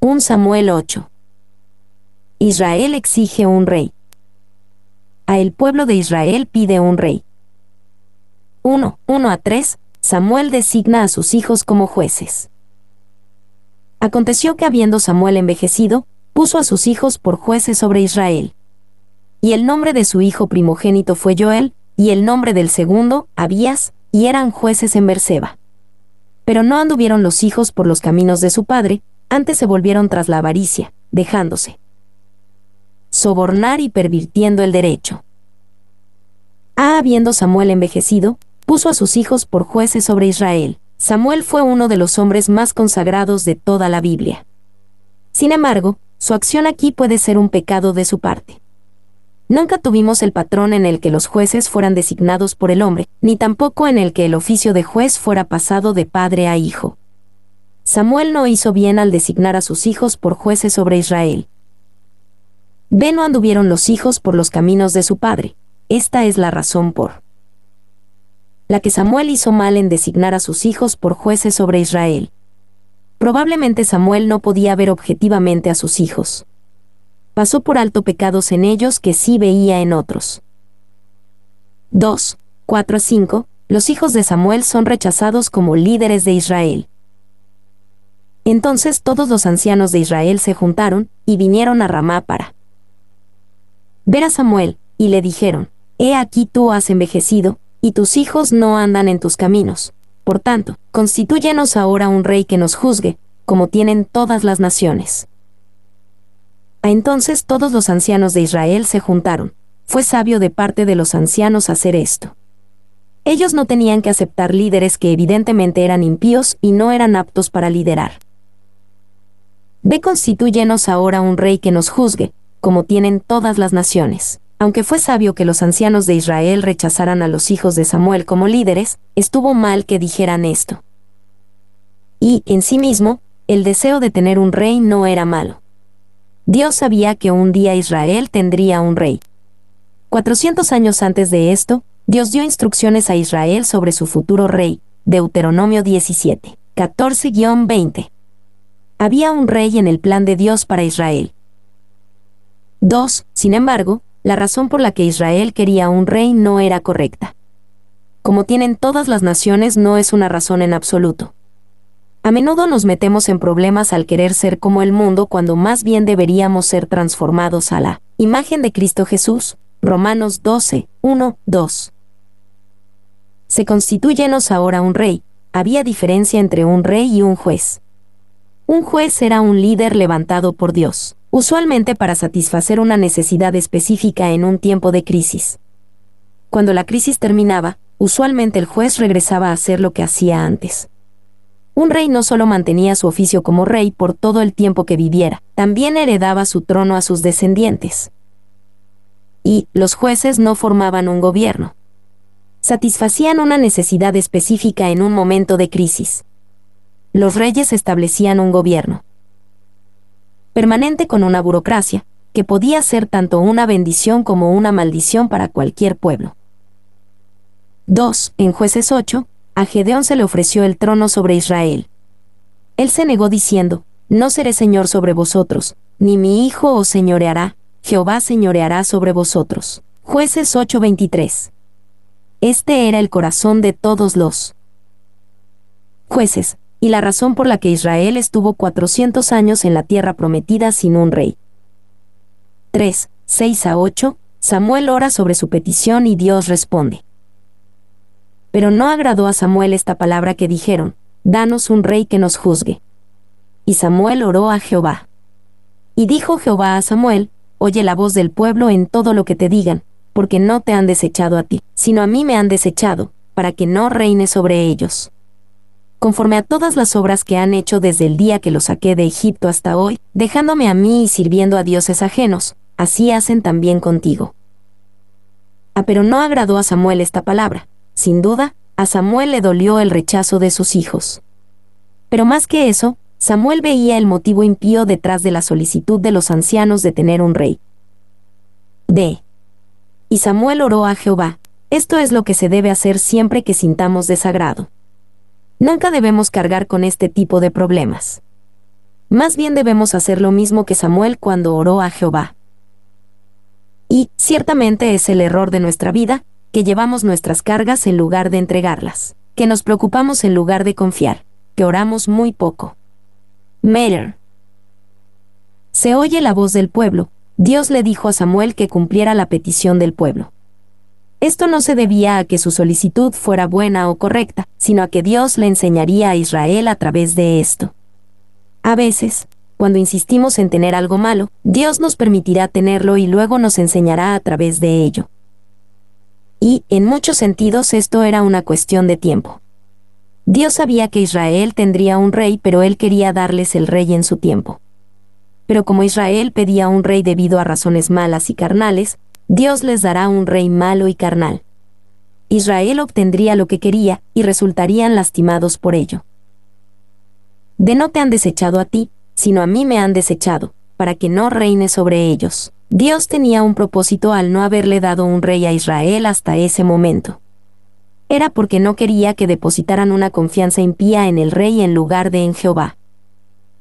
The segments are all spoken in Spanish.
1 Samuel 8. Israel exige un rey. A el pueblo de Israel pide un rey. 1, 1 a 3, Samuel designa a sus hijos como jueces. Aconteció que habiendo Samuel envejecido, puso a sus hijos por jueces sobre Israel. Y el nombre de su hijo primogénito fue Joel, y el nombre del segundo, Abías, y eran jueces en Berseba. Pero no anduvieron los hijos por los caminos de su padre, antes se volvieron tras la avaricia, dejándose sobornar y pervirtiendo el derecho. habiendo Samuel envejecido, puso a sus hijos por jueces sobre Israel. Samuel fue uno de los hombres más consagrados de toda la Biblia. Sin embargo, su acción aquí puede ser un pecado de su parte. Nunca tuvimos el patrón en el que los jueces fueran designados por el hombre, ni tampoco en el que el oficio de juez fuera pasado de padre a hijo. Samuel no hizo bien al designar a sus hijos por jueces sobre Israel. Ve no anduvieron los hijos por los caminos de su padre. Esta es la razón por la que Samuel hizo mal en designar a sus hijos por jueces sobre Israel. Probablemente Samuel no podía ver objetivamente a sus hijos. Pasó por alto pecados en ellos que sí veía en otros. 2. 4 a 5. Los hijos de Samuel son rechazados como líderes de Israel. Entonces todos los ancianos de Israel se juntaron, y vinieron a Ramá para ver a Samuel, y le dijeron, He aquí tú has envejecido, y tus hijos no andan en tus caminos. Por tanto, constitúyenos ahora un rey que nos juzgue, como tienen todas las naciones. A ah, Entonces todos los ancianos de Israel se juntaron. Fue sabio de parte de los ancianos hacer esto. Ellos no tenían que aceptar líderes que evidentemente eran impíos y no eran aptos para liderar. Ve constituyenos ahora un rey que nos juzgue, como tienen todas las naciones. Aunque fue sabio que los ancianos de Israel rechazaran a los hijos de Samuel como líderes, estuvo mal que dijeran esto. Y, en sí mismo, el deseo de tener un rey no era malo. Dios sabía que un día Israel tendría un rey. 400 años antes de esto, Dios dio instrucciones a Israel sobre su futuro rey, Deuteronomio 17, 14-20 había un rey en el plan de Dios para Israel. 2. Sin embargo, la razón por la que Israel quería un rey no era correcta. Como tienen todas las naciones no es una razón en absoluto. A menudo nos metemos en problemas al querer ser como el mundo cuando más bien deberíamos ser transformados a la imagen de Cristo Jesús. Romanos 12, 1, 2. Se constituyenos ahora un rey. Había diferencia entre un rey y un juez. Un juez era un líder levantado por Dios, usualmente para satisfacer una necesidad específica en un tiempo de crisis. Cuando la crisis terminaba, usualmente el juez regresaba a hacer lo que hacía antes. Un rey no solo mantenía su oficio como rey por todo el tiempo que viviera, también heredaba su trono a sus descendientes. Y los jueces no formaban un gobierno. Satisfacían una necesidad específica en un momento de crisis los reyes establecían un gobierno permanente con una burocracia, que podía ser tanto una bendición como una maldición para cualquier pueblo. 2. En jueces 8, a Gedeón se le ofreció el trono sobre Israel. Él se negó diciendo, No seré señor sobre vosotros, ni mi hijo os señoreará, Jehová señoreará sobre vosotros. Jueces 8:23. Este era el corazón de todos los jueces, y la razón por la que Israel estuvo 400 años en la tierra prometida sin un rey. 3. 6 a 8, Samuel ora sobre su petición y Dios responde. Pero no agradó a Samuel esta palabra que dijeron, Danos un rey que nos juzgue. Y Samuel oró a Jehová. Y dijo Jehová a Samuel, Oye la voz del pueblo en todo lo que te digan, porque no te han desechado a ti, sino a mí me han desechado, para que no reine sobre ellos conforme a todas las obras que han hecho desde el día que lo saqué de Egipto hasta hoy, dejándome a mí y sirviendo a dioses ajenos, así hacen también contigo. Ah, pero no agradó a Samuel esta palabra. Sin duda, a Samuel le dolió el rechazo de sus hijos. Pero más que eso, Samuel veía el motivo impío detrás de la solicitud de los ancianos de tener un rey. D. Y Samuel oró a Jehová, esto es lo que se debe hacer siempre que sintamos desagrado. Nunca debemos cargar con este tipo de problemas. Más bien debemos hacer lo mismo que Samuel cuando oró a Jehová. Y, ciertamente es el error de nuestra vida, que llevamos nuestras cargas en lugar de entregarlas, que nos preocupamos en lugar de confiar, que oramos muy poco. Matter. Se oye la voz del pueblo, Dios le dijo a Samuel que cumpliera la petición del pueblo. Esto no se debía a que su solicitud fuera buena o correcta, sino a que Dios le enseñaría a Israel a través de esto. A veces, cuando insistimos en tener algo malo, Dios nos permitirá tenerlo y luego nos enseñará a través de ello. Y, en muchos sentidos, esto era una cuestión de tiempo. Dios sabía que Israel tendría un rey, pero él quería darles el rey en su tiempo. Pero como Israel pedía un rey debido a razones malas y carnales, Dios les dará un rey malo y carnal. Israel obtendría lo que quería y resultarían lastimados por ello. De no te han desechado a ti, sino a mí me han desechado, para que no reine sobre ellos. Dios tenía un propósito al no haberle dado un rey a Israel hasta ese momento. Era porque no quería que depositaran una confianza impía en el rey en lugar de en Jehová.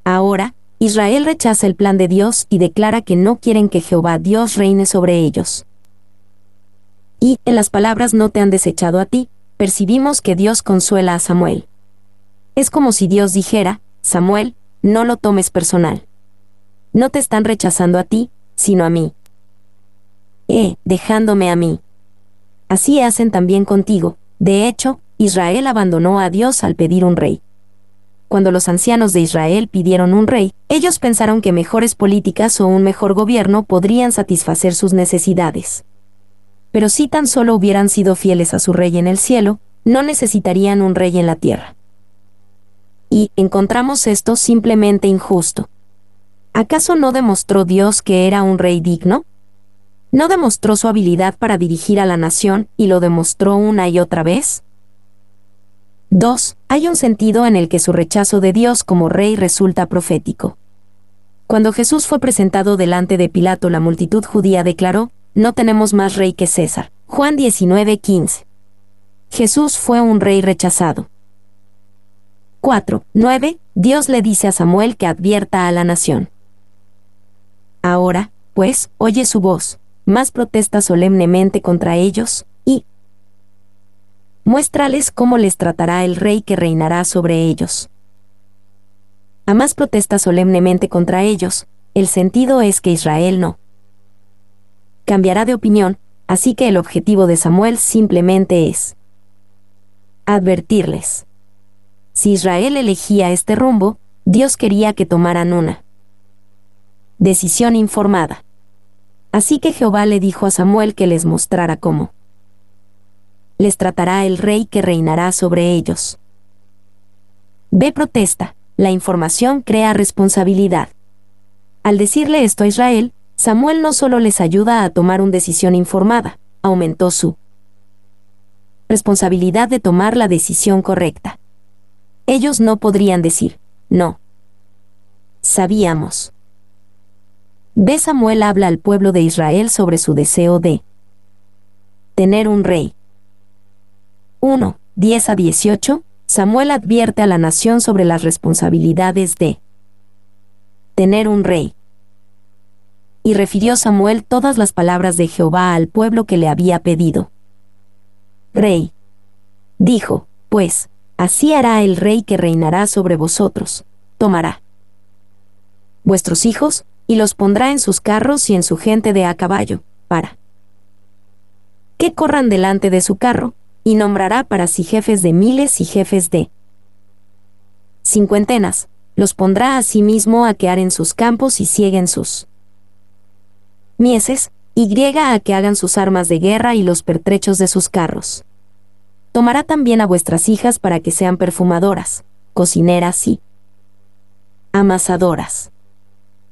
Ahora, Israel rechaza el plan de Dios y declara que no quieren que Jehová Dios reine sobre ellos. Y, en las palabras no te han desechado a ti, percibimos que Dios consuela a Samuel. Es como si Dios dijera, Samuel, no lo tomes personal. No te están rechazando a ti, sino a mí. Eh, dejándome a mí. Así hacen también contigo. De hecho, Israel abandonó a Dios al pedir un rey cuando los ancianos de Israel pidieron un rey, ellos pensaron que mejores políticas o un mejor gobierno podrían satisfacer sus necesidades. Pero si tan solo hubieran sido fieles a su rey en el cielo, no necesitarían un rey en la tierra. Y encontramos esto simplemente injusto. ¿Acaso no demostró Dios que era un rey digno? ¿No demostró su habilidad para dirigir a la nación y lo demostró una y otra vez? 2. Hay un sentido en el que su rechazo de Dios como rey resulta profético. Cuando Jesús fue presentado delante de Pilato, la multitud judía declaró, No tenemos más rey que César. Juan 19:15. Jesús fue un rey rechazado. 4. Dios le dice a Samuel que advierta a la nación. Ahora, pues, oye su voz, más protesta solemnemente contra ellos, y, muéstrales cómo les tratará el rey que reinará sobre ellos. Amás protesta solemnemente contra ellos, el sentido es que Israel no cambiará de opinión, así que el objetivo de Samuel simplemente es advertirles. Si Israel elegía este rumbo, Dios quería que tomaran una decisión informada. Así que Jehová le dijo a Samuel que les mostrara cómo les tratará el rey que reinará sobre ellos. B. Protesta. La información crea responsabilidad. Al decirle esto a Israel, Samuel no solo les ayuda a tomar una decisión informada, aumentó su responsabilidad de tomar la decisión correcta. Ellos no podrían decir, no. Sabíamos. B. Samuel habla al pueblo de Israel sobre su deseo de tener un rey. 1, 10 a 18, Samuel advierte a la nación sobre las responsabilidades de tener un rey. Y refirió Samuel todas las palabras de Jehová al pueblo que le había pedido. Rey. Dijo, pues, así hará el rey que reinará sobre vosotros, tomará vuestros hijos, y los pondrá en sus carros y en su gente de a caballo, para que corran delante de su carro, y nombrará para sí jefes de miles y jefes de cincuentenas, los pondrá a sí mismo a que aren sus campos y sieguen sus mieses, y griega a que hagan sus armas de guerra y los pertrechos de sus carros. Tomará también a vuestras hijas para que sean perfumadoras, cocineras y amasadoras.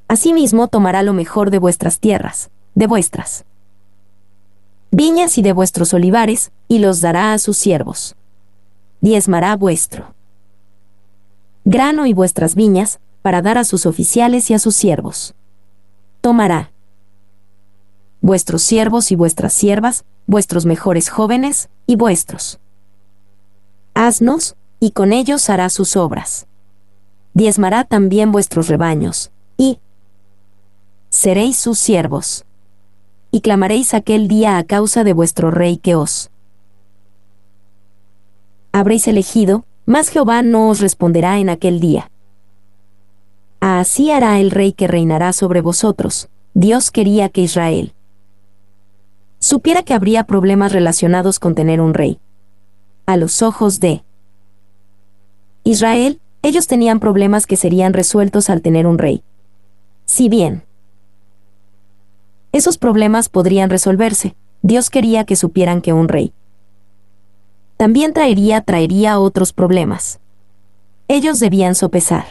Asimismo tomará lo mejor de vuestras tierras, de vuestras viñas y de vuestros olivares, y los dará a sus siervos. Diezmará vuestro grano y vuestras viñas, para dar a sus oficiales y a sus siervos. Tomará vuestros siervos y vuestras siervas, vuestros mejores jóvenes, y vuestros asnos, y con ellos hará sus obras. Diezmará también vuestros rebaños, y seréis sus siervos. Y clamaréis aquel día a causa de vuestro rey que os habréis elegido, más Jehová no os responderá en aquel día. Así hará el rey que reinará sobre vosotros. Dios quería que Israel supiera que habría problemas relacionados con tener un rey. A los ojos de Israel, ellos tenían problemas que serían resueltos al tener un rey. Si bien esos problemas podrían resolverse, Dios quería que supieran que un rey también traería traería otros problemas. Ellos debían sopesar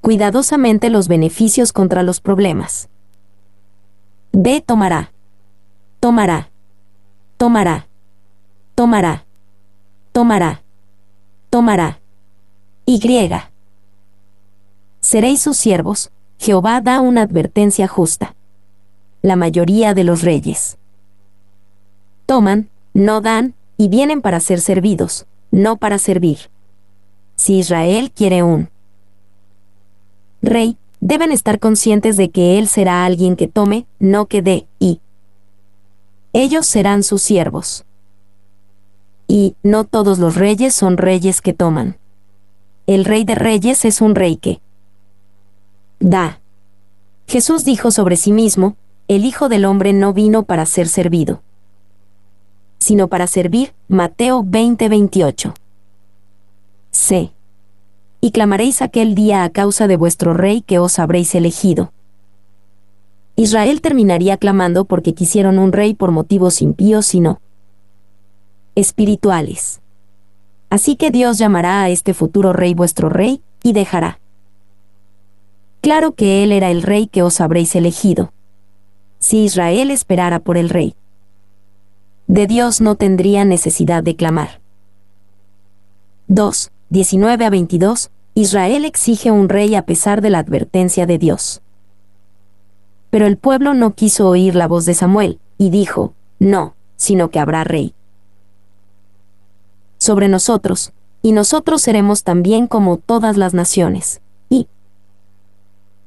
cuidadosamente los beneficios contra los problemas. D. Tomará. Tomará. Tomará. Tomará. Tomará. Tomará. Y. Seréis sus siervos, Jehová da una advertencia justa. La mayoría de los reyes. Toman, no dan, y vienen para ser servidos, no para servir. Si Israel quiere un rey, deben estar conscientes de que él será alguien que tome, no que dé, y ellos serán sus siervos. Y no todos los reyes son reyes que toman. El rey de reyes es un rey que da. Jesús dijo sobre sí mismo, el Hijo del Hombre no vino para ser servido sino para servir, Mateo 20:28. C. Y clamaréis aquel día a causa de vuestro rey que os habréis elegido. Israel terminaría clamando porque quisieron un rey por motivos impíos y no espirituales. Así que Dios llamará a este futuro rey vuestro rey, y dejará. Claro que Él era el rey que os habréis elegido. Si Israel esperara por el rey de Dios no tendría necesidad de clamar. 2. 19 a 22, Israel exige un rey a pesar de la advertencia de Dios. Pero el pueblo no quiso oír la voz de Samuel, y dijo, no, sino que habrá rey. Sobre nosotros, y nosotros seremos también como todas las naciones, y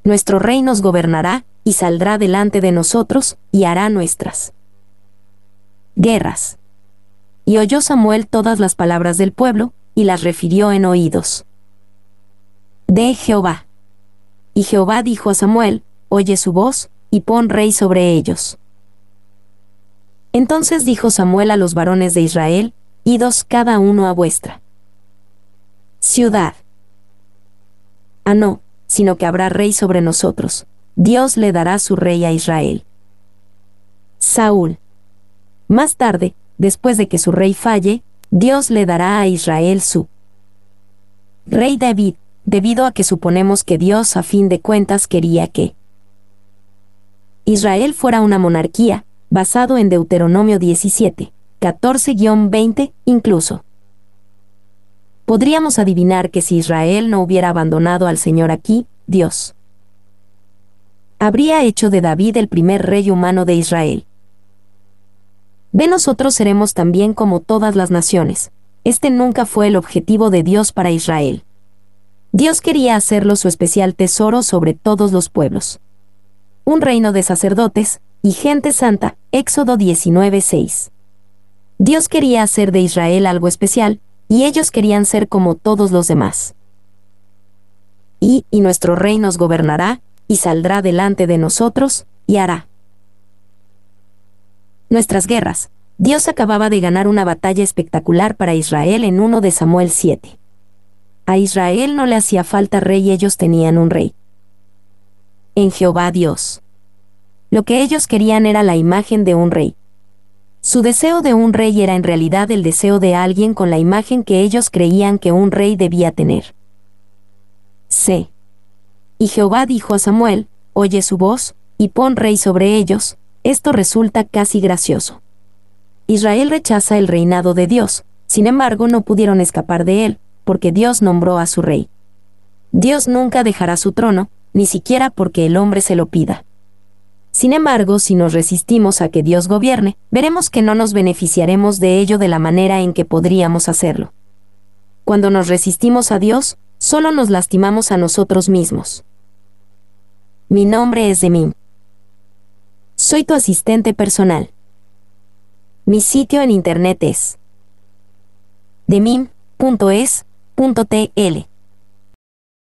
nuestro rey nos gobernará, y saldrá delante de nosotros, y hará nuestras guerras. Y oyó Samuel todas las palabras del pueblo, y las refirió en oídos de Jehová. Y Jehová dijo a Samuel, Oye su voz, y pon rey sobre ellos. Entonces dijo Samuel a los varones de Israel, Idos cada uno a vuestra ciudad. Ah, no, sino que habrá rey sobre nosotros. Dios le dará su rey a Israel. Saúl. Más tarde, después de que su rey falle, Dios le dará a Israel su rey David, debido a que suponemos que Dios a fin de cuentas quería que Israel fuera una monarquía, basado en Deuteronomio 17, 14-20 incluso. Podríamos adivinar que si Israel no hubiera abandonado al Señor aquí, Dios habría hecho de David el primer rey humano de Israel de nosotros seremos también como todas las naciones. Este nunca fue el objetivo de Dios para Israel. Dios quería hacerlo su especial tesoro sobre todos los pueblos. Un reino de sacerdotes y gente santa, Éxodo 19:6. Dios quería hacer de Israel algo especial, y ellos querían ser como todos los demás. Y, y nuestro rey nos gobernará, y saldrá delante de nosotros, y hará nuestras guerras. Dios acababa de ganar una batalla espectacular para Israel en uno de Samuel 7. A Israel no le hacía falta rey ellos tenían un rey. En Jehová Dios. Lo que ellos querían era la imagen de un rey. Su deseo de un rey era en realidad el deseo de alguien con la imagen que ellos creían que un rey debía tener. C. Y Jehová dijo a Samuel, Oye su voz, y pon rey sobre ellos, esto resulta casi gracioso. Israel rechaza el reinado de Dios, sin embargo no pudieron escapar de él, porque Dios nombró a su rey. Dios nunca dejará su trono, ni siquiera porque el hombre se lo pida. Sin embargo, si nos resistimos a que Dios gobierne, veremos que no nos beneficiaremos de ello de la manera en que podríamos hacerlo. Cuando nos resistimos a Dios, solo nos lastimamos a nosotros mismos. Mi nombre es de mí soy tu asistente personal. Mi sitio en internet es demim.es.tl.